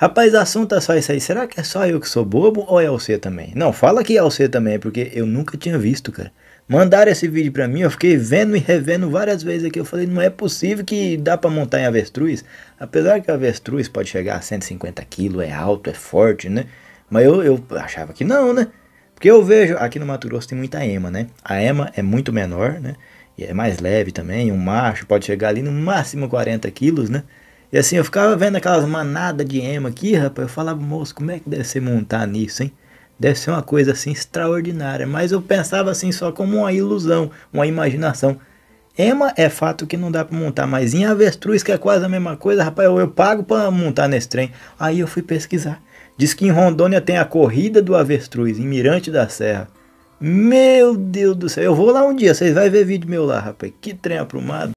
Rapaz, assunto é só isso aí. Será que é só eu que sou bobo ou é você também? Não, fala que é você também, é porque eu nunca tinha visto, cara. Mandaram esse vídeo pra mim, eu fiquei vendo e revendo várias vezes aqui. Eu falei, não é possível que dá pra montar em avestruz. Apesar que a avestruz pode chegar a 150 quilos, é alto, é forte, né? Mas eu, eu achava que não, né? Porque eu vejo, aqui no Mato Grosso tem muita ema, né? A ema é muito menor, né? E é mais leve também, um macho pode chegar ali no máximo 40 quilos, né? E assim, eu ficava vendo aquelas manadas de ema aqui, rapaz. Eu falava, moço, como é que deve ser montar nisso, hein? Deve ser uma coisa assim extraordinária. Mas eu pensava assim só como uma ilusão, uma imaginação. Ema é fato que não dá para montar, mas em avestruz, que é quase a mesma coisa, rapaz, eu, eu pago para montar nesse trem. Aí eu fui pesquisar. Diz que em Rondônia tem a corrida do avestruz, em Mirante da Serra. Meu Deus do céu, eu vou lá um dia, vocês vão ver vídeo meu lá, rapaz. Que trem aprumado.